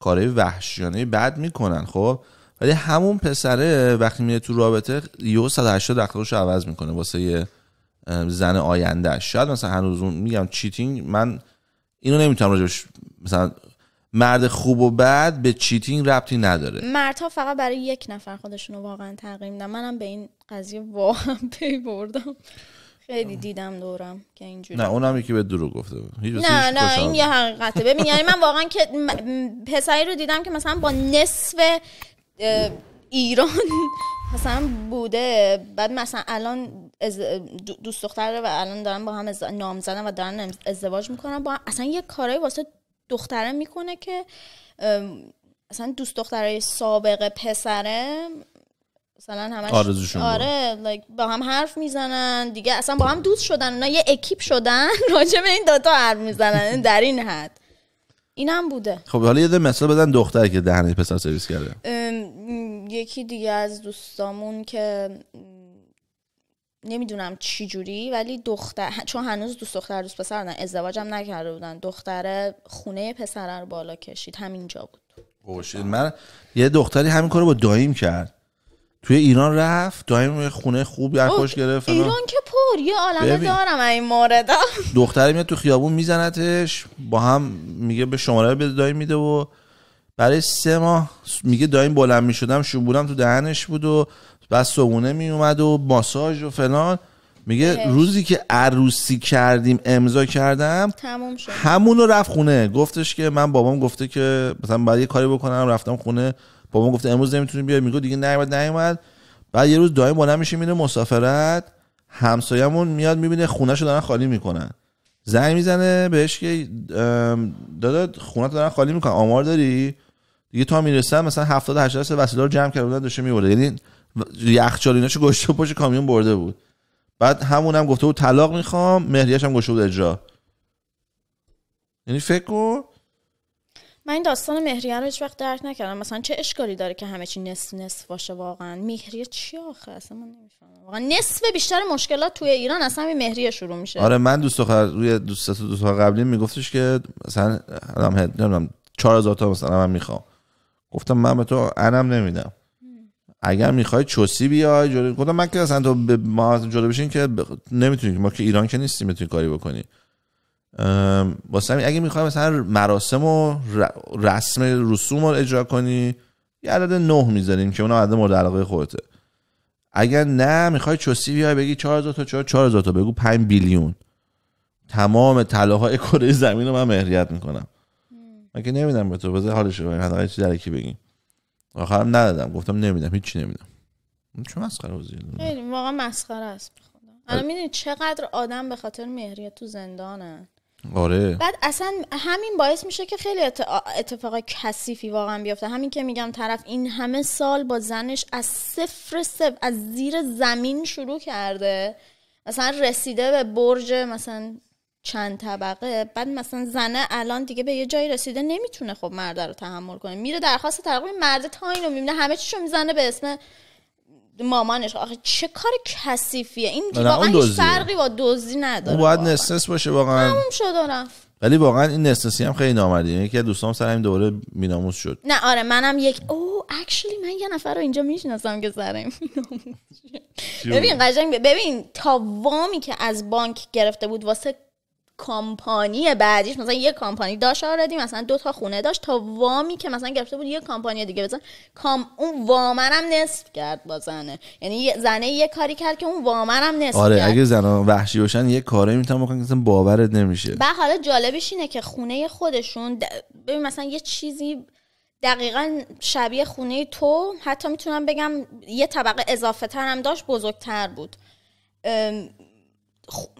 کارهای وحشیانه بد میکنن خب ولی همون پسره وقتی میره تو رابطه یه 180 اخلاقش عوض میکنه واسه یه زن آینده شاید مثلا هنوز میگم چیتینگ من اینو نمیتونم راجبش مثلا مرد خوب و بد به چیتینگ ربطی نداره مردها فقط برای یک نفر خودشون رو واقعا تغییر میدن منم به این قضیه واقعا پی بردم خیلی دیدم دورم که اینجوری نه اونم یکی به درو گفته نه نه این یه حقیقته ببین یعنی من واقعا که پسری رو دیدم که مثلا با نصف ایران مثلا بوده بعد مثلا الان دوست دختره و الان دارن با هم نام و دارن ازدواج میکنن با اصلا یه کارای واسه دختره میکنه که اصلا دوست دخترای سابقه پسره مثلا همش آرزوشون آره like با هم حرف میزنن دیگه اصلا با هم دوست شدن اونا یه اکیپ شدن راجب این دوتا حرف میزنن در این حد این هم بوده خب حالا یه مثال بدن دختر که دهنه پسر سرویس کرده یکی دیگه از دوستامون که نمیدونم چی جوری ولی دختر چون هنوز دوست دختر دوست پسر ازدواج ازدواجم نکرده بودن دختر خونه پسر رو بالا کشید همینجا بود باشید من یه دختری همین کارو با دایم کرد توی ایران رفت دایم خونه خوب خوش گرفت ایران که پر یه عالمه دارم این مورد دختری میاد تو خیابون میزنتش با هم میگه به شماره به دایم میده و برای سه ماه میگه دایم بلند میشدم شون بودم تو دهنش بود و و صبونه می اومد و ماساژ و فلان میگه روزی که عروسی کردیم امضا کردم تموم شد همونو رفت خونه گفتش که من بابام گفته که مثلا باید یه کاری بکنم رفتم خونه بابام گفته امروز نمیتونی بیای میگه دیگه نیومد نیومد بعد یه روز دائم بام میشه میره مسافرت همسایه‌مون میاد میبینه خونهشو دارن خالی میکنن زنگ میزنه بهش که دادا خونه دارن خالی میکنن آمار داری دیگه تا میرسه مثلا 70 80 وسیله رو جمع کرده بودن داشته میورد یعنی یخچال ایناشو گشته پشت کامیون برده بود بعد همونم گفته بود طلاق میخوام مهریش هم گشته بود اجرا یعنی فکر کن من این داستان مهریه رو هیچ وقت درک نکردم مثلا چه اشکالی داره که همه چی نصف نصف باشه واقعا مهریه چی آخه اصلا من نمیفهمم واقعا نصف بیشتر مشکلات توی ایران اصلا همین مهریه شروع میشه آره من دوست دختر روی دوست دوست قبلی میگفتش که مثلا الان نمیدونم 4000 تا مثلا من میخوام گفتم من به تو انم نمیدم اگر میخوای چوسی بیای جلو گفتم من که اصلا تو ما جلو بشین که بخ... نمیتونی ما که ایران که نیستی میتونی کاری بکنی واسه همین اگه میخوای مثلا مراسم و رسم رسوم رو اجرا کنی یه عدد نه میذاریم که اون عدد مورد علاقه خودته اگر نه میخوای چوسی بیای بگی 4000 تا 4000 تا بگو 5 بیلیون تمام طلاهای کره زمین رو من مهریت میکنم من که نمیدم به تو بذار حالش رو حداقل چیزی درکی بگیم آخرم ندادم گفتم نمیدم هیچی نمیدم چه مسخره بازی خیلی واقعا مسخره است الان آره. میدونی چقدر آدم به خاطر مهریه تو زندانه آره بعد اصلا همین باعث میشه که خیلی اتفاق کثیفی واقعا بیفته همین که میگم طرف این همه سال با زنش از صفر صفر از زیر زمین شروع کرده مثلا رسیده به برج مثلا چند طبقه بعد مثلا زنه الان دیگه به یه جایی رسیده نمیتونه خب مرد رو تحمل کنه میره درخواست طلاق مرد تا اینو میبینه همه چیشو میزنه به اسم مامانش آخه چه کار کثیفیه این واقعا فرقی با دزدی نداره اون باید نسنس باشه واقعا تموم شد رفت ولی واقعا این نسنسی هم خیلی نامردی یعنی یکی از دوستام سر این دوباره میناموس شد نه آره منم یک او اکچولی من یه نفر رو اینجا میشناسم که سر این ببین قشنگ ببین تا وامی که از بانک گرفته بود واسه کامپانی بعدیش مثلا یه کامپانی داشت آردی مثلا دو تا خونه داشت تا وامی که مثلا گرفته بود یه کامپانی دیگه بزن کام اون وامرم نصف کرد با زنه یعنی زنه یه کاری کرد که اون وامرم نصف آره کرد. اگه زن وحشی باشن یه کاری میتونن بکنن باورت نمیشه بعد حالا جالبش اینه که خونه خودشون ببین مثلا یه چیزی دقیقا شبیه خونه تو حتی میتونم بگم یه طبقه اضافه تر هم داشت بزرگتر بود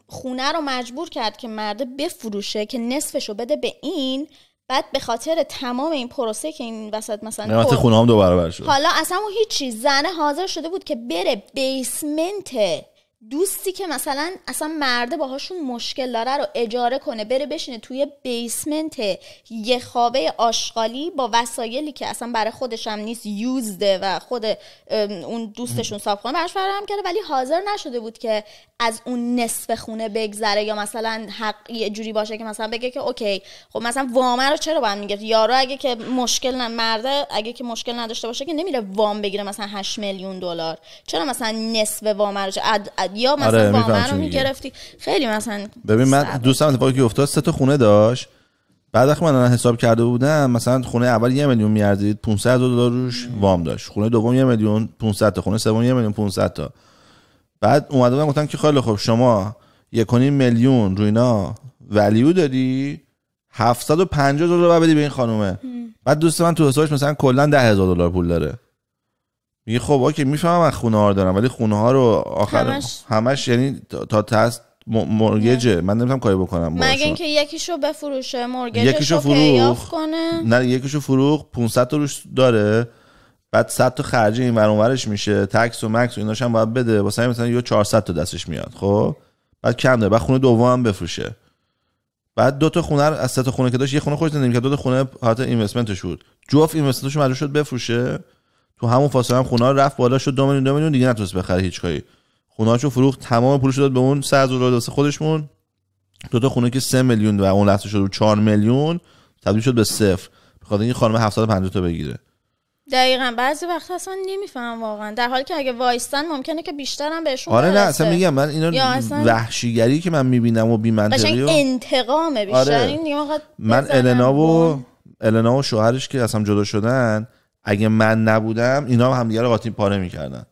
خونه رو مجبور کرد که مرده بفروشه که نصفش رو بده به این بعد به خاطر تمام این پروسه که این وسط مثلا قیمت خونه هم دو برابر شد حالا اصلا اون هیچ زنه حاضر شده بود که بره بیسمنت دوستی که مثلا اصلا مرده باهاشون مشکل داره رو اجاره کنه بره بشینه توی بیسمنت یه خوابه آشغالی با وسایلی که اصلا برای خودش هم نیست یوزده و خود اون دوستشون صاحب خونه براش فراهم کرده ولی حاضر نشده بود که از اون نصف خونه بگذره یا مثلا حق یه جوری باشه که مثلا بگه که اوکی خب مثلا وام رو چرا باید میگه یارو اگه که مشکل مرده اگه که مشکل نداشته باشه که نمیره وام بگیره مثلا 8 میلیون دلار چرا مثلا نصف وام رو میداد یا مثلا آره، با من رو میگرفتی خیلی مثلا ببین من دوستم اتفاقی که افتاد سه تا خونه داشت بعد وقتی من حساب کرده بودم مثلا خونه اول یه میلیون میارزید 500 دلار روش وام داشت خونه دوم یه میلیون 500 تا خونه سوم یه میلیون 500 تا بعد اومده بودم گفتم که خیلی خب شما یک میلیون روی اینا ولیو داری 750 دلار بدی به این خانومه بعد دوست من تو حسابش مثلا کلا 10000 دلار پول داره میگه خب اوکی میفهمم از خونه ها رو دارم ولی خونه ها رو آخر همش, همش یعنی تا تست مورگجه من نمیتونم کاری بکنم مگه اینکه یکیشو بفروشه مورگجش یکیشو فروخ کنه نه یکیشو فروخ 500 تا روش داره بعد 100 تا خرجی این ور ورش میشه تکس و مکس و ایناش هم باید بده واسه مثلا یه 400 تا دستش میاد خب بعد کم داره بعد خونه دوم هم بفروشه بعد دو تا خونه رو از سه تا خونه که داشت یه خونه خودش زندگی کرد دو تا خونه حالت اینوستمنتش بود جفت اینوستمنتش مجبور شد بفروشه تو همون فاصله هم خونه رفت بالا شد دو میلیون دو میلیون دیگه نتونست بخره هیچ کاری خونه فروخت تمام پولش داد به اون 100 دلار واسه خودشون دو تا خونه که 3 میلیون و اون لحظه شد 4 میلیون تبدیل شد به صفر بخواد این خانم 750 تا بگیره دقیقا بعضی وقت اصلا نمیفهم واقعا در حالی که اگه وایستن ممکنه که بیشتر هم بهشون آره نه اصلا میگم من اینا وحشیگری که من میبینم و بیمنطقی و... انتقام بیشتر آره. من النا و النا و شوهرش که اصلا جدا شدن اگه من نبودم اینا هم همدیگه رو قاطی پاره میکردن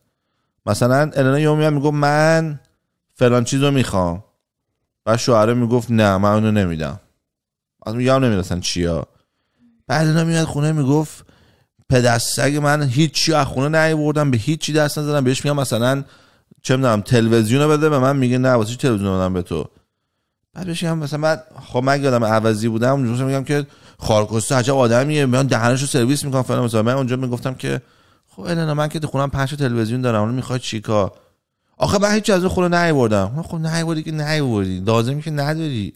مثلا النا یومی هم میگفت من فلان چیز رو میخوام و شوهره میگفت نه من اونو نمیدم از میگه هم چیا بعد النا میاد خونه میگفت پدر سگ من هیچی از خونه نیوردم به هیچی دست نزدم بهش میگم مثلا چه میدونم تلویزیون بده به من میگه نه واسه تلویزیون بدم به تو بعد بشه هم مثلا بعد خب من یادم عوضی بودم اونجا میگم که خارکوسته عجب آدمیه من دهنشو سرویس میکنم فلان مثلا من اونجا میگفتم که خب النا من که خونم پنج تلویزیون دارم اون میخواد چیکار آخه من هیچ از اون خونه نیوردم خب نیوردی که نیوردی لازمی که نداری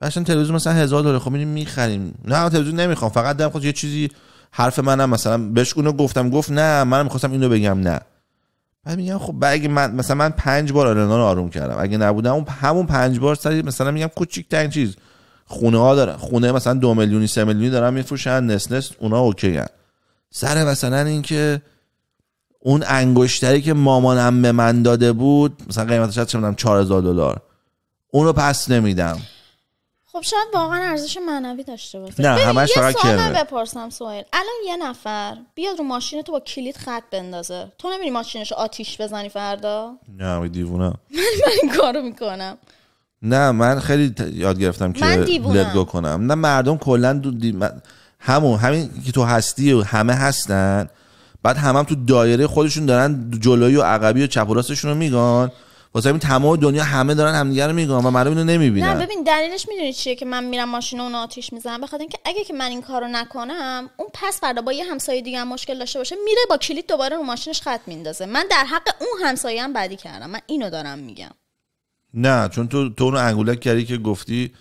مثلا تلویزیون مثلا هزار دلار خب میریم میخریم نه تلویزیون نمیخوام فقط دارم خود خب یه چیزی حرف منم مثلا بهش اونو گفتم گفت نه منم میخواستم اینو بگم نه بعد میگم خب اگه من مثلا من پنج بار آلنا رو آروم کردم اگه نبودم اون همون پنج بار سری مثلا میگم کوچیک چیز خونه ها داره خونه مثلا دو میلیونی سه میلیونی دارن میفروشن نس نس اونا اوکی هن. سر مثلا اینکه اون انگشتری که مامانم به من داده بود مثلا قیمتش چه میدونم 4000 دلار اون رو پس نمیدم خب شاید واقعا ارزش معنوی داشته باشه نه همش فقط کلمه من بپرسم سوهل الان یه نفر بیاد رو ماشین تو با کلید خط بندازه تو نمیری ماشینش آتیش بزنی فردا نه دیوونه من من این کارو میکنم نه من خیلی یاد گرفتم که لگو کنم نه مردم کلا دو دی... همون همین که تو هستی و همه هستن بعد همم هم تو دایره خودشون دارن جلوی و عقبی و چپ و راستشون رو میگن واسه این تمام دنیا همه دارن همدیگه رو میگن و مردم اینو نمیبینن نه ببین دلیلش میدونی چیه که من میرم ماشین اون آتیش میزنم بخاطر اینکه اگه که من این کارو نکنم اون پس فردا با یه همسایه دیگه هم مشکل داشته باشه میره با کلید دوباره رو ماشینش خط میندازه من در حق اون همسایه هم بدی کردم من اینو دارم میگم نه چون تو تو اون انگولک کردی که گفتی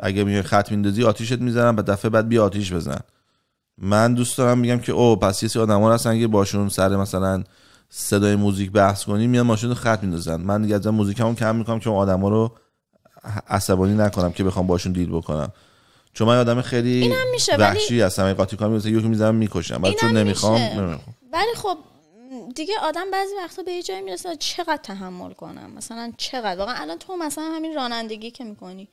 اگه میای خط میندازی آتیشت میزنم و دفعه بعد بیا آتیش بزن من دوست دارم میگم که او پس یه سری هستن که باشون سر مثلا صدای موزیک بحث کنیم میان ماشین رو خط میندازن من دیگه از موزیکمو کم میکنم که آدما رو عصبانی نکنم که بخوام باشون دیل بکنم چون من آدم خیلی وحشی ولی... هستم قاطی کنم یکی میزنم میکشم ولی چون نمیخوام ولی خب دیگه آدم بعضی وقتا به یه جایی میرسه چقدر تحمل کنم مثلا چقدر واقعا الان تو مثلا همین رانندگی که میکنی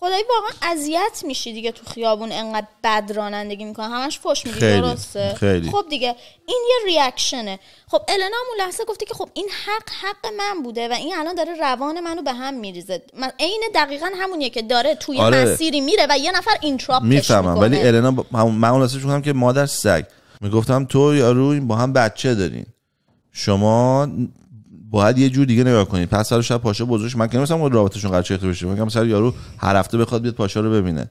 خدایی واقعا اذیت میشی دیگه تو خیابون انقدر بد رانندگی میکنه همش فش میدی درسته خیلی. خب دیگه این یه ریاکشنه خب النا اون لحظه گفته که خب این حق حق من بوده و این الان داره روان منو به هم میریزه من عین دقیقا همونیه که داره توی آره. مسیری میره و یه نفر تراپ میفهمم ولی النا ب... من اون که مادر سگ میگفتم تو یارو با هم بچه دارین شما باید یه جور دیگه نگاه کنید پس سر شب پاشا بزرگش من که مثلا رابطشون قرار چه بشه میگم سر یارو هر هفته بخواد بیاد پاشا رو ببینه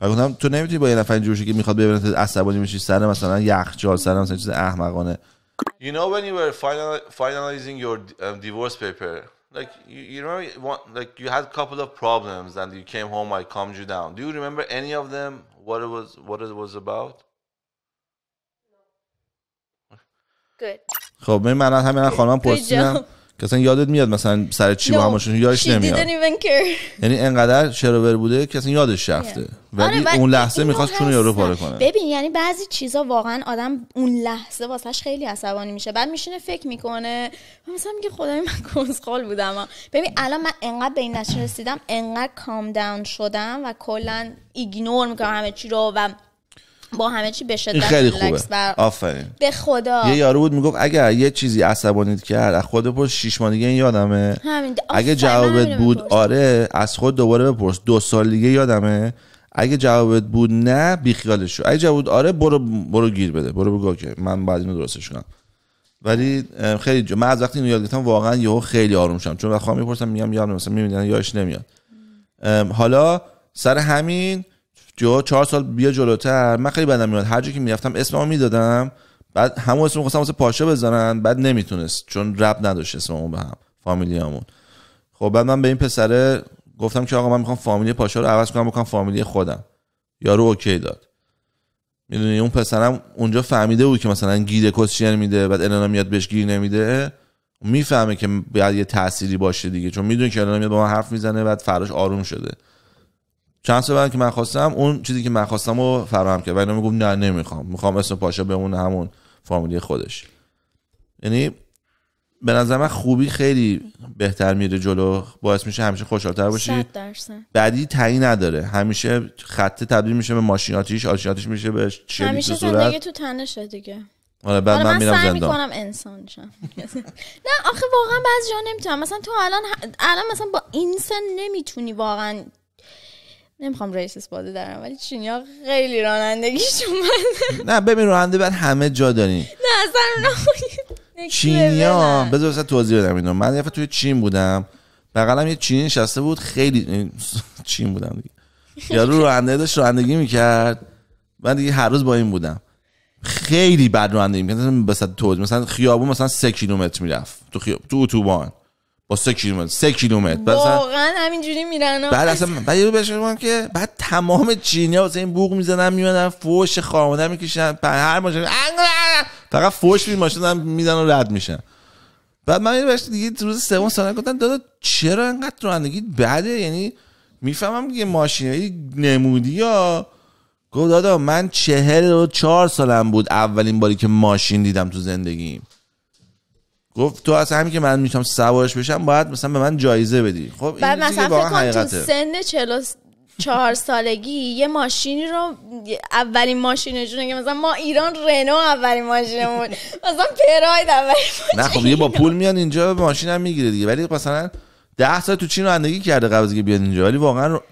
و گفتم تو نمیتونی با یه نفر اینجوری که میخواد ببینه عصبانی میشی سر مثلا یخچال سر مثلا چیز احمقانه You know when you were final, finalizing your um, divorce paper like you, you remember one, like you had a couple of problems and you came home I calmed you down do you remember any of them what it was what it was about Good. خب من همین خانم پرسیدم که اصلا یادت میاد مثلا سر چی no, با همشون یادش نمیاد یعنی انقدر شروور بوده که اصلا یادش رفته آره، ولی اون لحظه میخواست چون یارو پاره کنه ببین یعنی بعضی چیزا واقعا آدم اون لحظه واسهش خیلی عصبانی میشه بعد میشینه فکر میکنه مثلا میگه خدای من کنسخال بودم ببین الان من انقدر به این نشه رسیدم انقدر کام داون شدم و کلا ایگنور میکنم همه چی رو و با همه چی به شدت خیلی خوبه آفرین به خدا یه یارو بود میگفت اگر یه چیزی عصبانیت کرد از خود بپرس شیش ماه دیگه یادمه همین اگه جوابت بود آره از خود دوباره بپرس دو سال دیگه یادمه اگه جوابت بود نه بیخیالش شو اگه جواب بود آره برو برو گیر بده برو بگو که من بعد اینو درستش کنم ولی خیلی جو. من از وقتی اینو یاد گرفتم واقعا یهو خیلی آروم شدم چون وقتی میپرسم میگم یادم مثلا میبینن یادش نمیاد حالا سر همین جو چهار سال بیا جلوتر من خیلی بدم میاد هر جا که میرفتم اسممو میدادم بعد همون اسم خواستم واسه پاشا بزنن بعد نمیتونست چون رب نداشت اسممون به هم فامیلیامون خب بعد من به این پسره گفتم که آقا من میخوام فامیلی پاشا رو عوض کنم بکنم فامیلی خودم یارو اوکی داد میدونی اون پسرم اونجا فهمیده بود که مثلا گیده یعنی میده بعد الانا میاد بهش گیر نمیده میفهمه که باید یه تأثیری باشه دیگه چون میدونه که الانا میاد با من حرف میزنه بعد فراش آروم شده چند سال بعد که من خواستم اون چیزی که من خواستم رو فراهم کرد ولی میگم نه نمیخوام میخوام اسم پاشا بمونه همون فامیلی خودش یعنی به نظر من خوبی خیلی بهتر میره جلو باعث میشه همیشه خوشحالتر باشی بعدی تایی نداره همیشه خطه تبدیل میشه به ماشیناتیش آشیناتیش میشه به شریک همیشه زندگی تو تنشه دیگه آره بعد من, من سعی میکنم انسان شم نه آخه واقعا بعضی جا نمیتونم مثلا تو الان الان مثلا با این سن نمیتونی واقعا نمیخوام ریسس اسپاده دارم ولی چینیا خیلی رانندگیش اومد نه ببین راننده بعد همه جا داریم نه اصلا چینیا بذار اصلا توضیح بدم اینو من یه توی چین بودم بغلم یه چینی نشسته بود خیلی چین بودم دیگه یارو راننده داشت رانندگی میکرد من دیگه هر روز با این بودم خیلی بد رانندگی میکرد مثلا توضیح مثلا خیابون مثلا سه کیلومتر میرفت تو تو اتوبان سه کیلومتر سه کیلومتر واقعا همینجوری میرن بعد اصلا بعد یه که بعد تمام چینی واسه این بوق میزنن میمدن فوش خامده میکشن هر ماشین فقط فوش ماشین میزنن و رد میشن بعد من بهش دیگه روز سوم سال گفتم دادا چرا انقدر رانندگی بده یعنی میفهمم یه ماشین نمودی یا گفت دادا من چهل و چهار سالم بود اولین باری که ماشین دیدم تو زندگیم گفت تو از همین که من میتونم سوارش بشم باید مثلا به من جایزه بدی خب این مثلا فکر کن تو سن 44 سالگی یه ماشینی رو اولین ماشین جون که یعنی مثلا ما ایران رنو اولین ماشینمون مثلا پراید اولین ماشین نه خب یه با پول میان اینجا به ماشین هم میگیره دیگه ولی مثلا 10 سال تو چین رانندگی کرده قبل از اینکه بیاد اینجا ولی واقعا رو...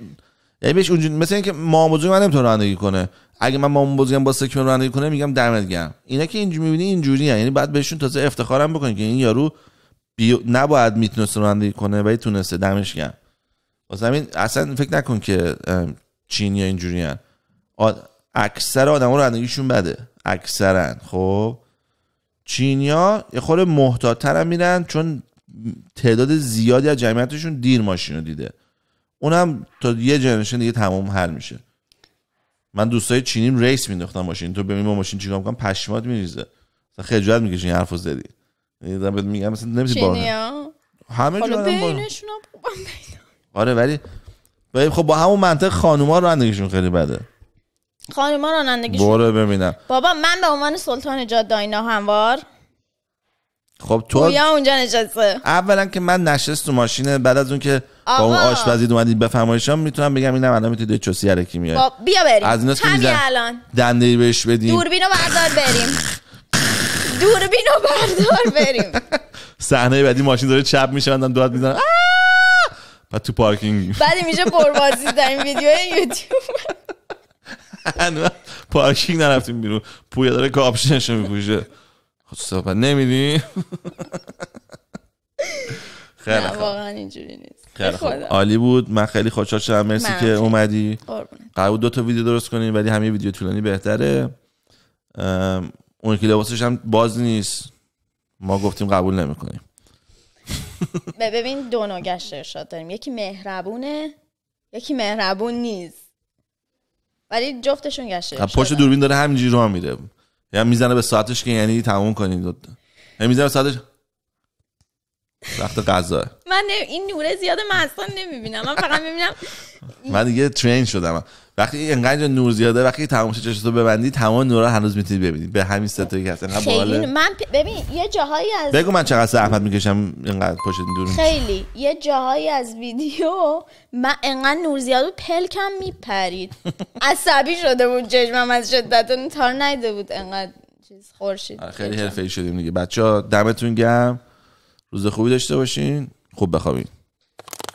یعنی بهش اونجوری مثلا اینکه ماموزوی من نمیتونه رانندگی کنه اگه من اون بزرگم با سکمه رانندگی کنه میگم دمت گرم اینا که اینجوری میبینی اینجوری یعنی بعد بهشون تازه افتخارم بکنی که این یارو بیو... نباید میتونست رانندگی کنه ولی تونسته دمش گرم واسه همین اصلا فکر نکن که چینی اینجوری هن. آ... اکثر آدما رانندگیشون بده اکثرا خب چینیا یه خورده محتاطتر هم میرن چون تعداد زیادی از جمعیتشون دیر ماشین رو دیده اونم تا یه جنریشن دیگه تمام حل میشه من دوستای چینیم ریس مینداختم ماشین تو ببین با ماشین چیکار میکنم پشمات میریزه مثلا خجالت میکشین این حرفو زدی یادم یعنی بهت میگم مثلا نمیشه با همه جور هم آره ولی خب با همون منطق خانوما رانندگیشون خیلی بده خانوما رانندگیشون برو ببینم بابا من به عنوان سلطان جاده داینا هموار خب تو یا اونجا نشسته اولا که من نشست تو ماشین بعد از اون که با اون آشپزید اومدید بفرمایشام میتونم بگم اینم الان میتونید چوسی علکی میاد خب، بیا بریم از ایناست که میزن دنده بهش بدیم دوربینو بردار بریم دوربینو بردار بریم صحنه بعدی ماشین داره چپ میشه من داد میزنم و تو پارکینگ بعد میشه پروازی در این ویدیو یوتیوب پارکینگ نرفتیم بیرون پویا داره کاپشنشو میپوشه خود صحبت نمیدی خیلی واقعا اینجوری نیست خیلی خوب عالی بود من خیلی خوشحال شدم مرسی که اومدی قبول دو تا ویدیو درست کنیم ولی همه ویدیو طولانی بهتره اون که لباسش هم باز نیست ما گفتیم قبول نمیکنیم ببین دو نوع گشت ارشاد داریم یکی مهربونه یکی مهربون نیست ولی جفتشون گشت خب، پشت دوربین داره همینجوری راه میره یعنی میزنه به ساعتش که یعنی تموم کنید یعنی میزنه به ساعتش وقت غذا من این نوره زیاد من اصلا نمیبینم من فقط میبینم من دیگه ترین شدم وقتی اینقدر نور زیاده وقتی تمام چشتو ببندی تمام نورا هنوز میتونی ببینی به همین ستایی که هستن خیلی من ببین یه جاهایی از بگو من چقدر زحمت میکشم اینقدر پشت دور خیلی یه جاهایی از ویدیو من اینقدر نور زیاد کم پلکم میپرید عصبی شده بود چشمم از شدت تار نیده بود اینقدر چیز خورشید آره، خیلی حرفه‌ای شدیم دیگه بچه ها دمتون گرم روز خوبی داشته باشین خوب بخوابین